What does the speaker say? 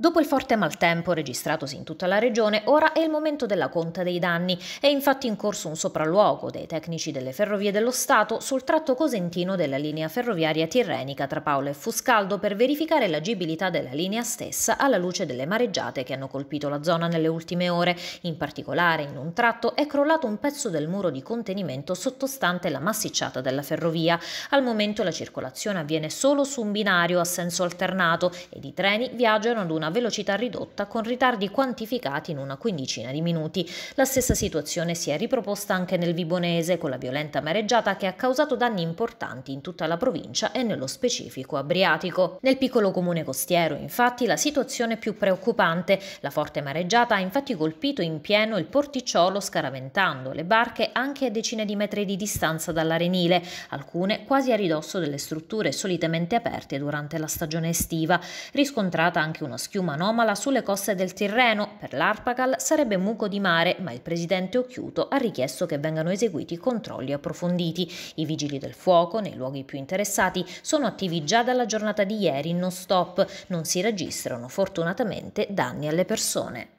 Dopo il forte maltempo registratosi in tutta la regione, ora è il momento della conta dei danni. È infatti in corso un sopralluogo dei tecnici delle Ferrovie dello Stato sul tratto cosentino della linea ferroviaria tirrenica tra Paolo e Fuscaldo per verificare l'agibilità della linea stessa alla luce delle mareggiate che hanno colpito la zona nelle ultime ore. In particolare, in un tratto è crollato un pezzo del muro di contenimento sottostante la massicciata della ferrovia. Al momento la circolazione avviene solo su un binario a senso alternato ed i treni viaggiano ad una a velocità ridotta con ritardi quantificati in una quindicina di minuti. La stessa situazione si è riproposta anche nel Vibonese con la violenta mareggiata che ha causato danni importanti in tutta la provincia e nello specifico a Briatico. Nel piccolo comune costiero infatti la situazione è più preoccupante. La forte mareggiata ha infatti colpito in pieno il porticciolo scaraventando le barche anche a decine di metri di distanza dall'arenile, alcune quasi a ridosso delle strutture solitamente aperte durante la stagione estiva, riscontrata anche una schiuma schiuma anomala sulle coste del Tirreno. Per l'Arpacal sarebbe muco di mare, ma il presidente Occhiuto ha richiesto che vengano eseguiti controlli approfonditi. I vigili del fuoco, nei luoghi più interessati, sono attivi già dalla giornata di ieri non stop. Non si registrano fortunatamente danni alle persone.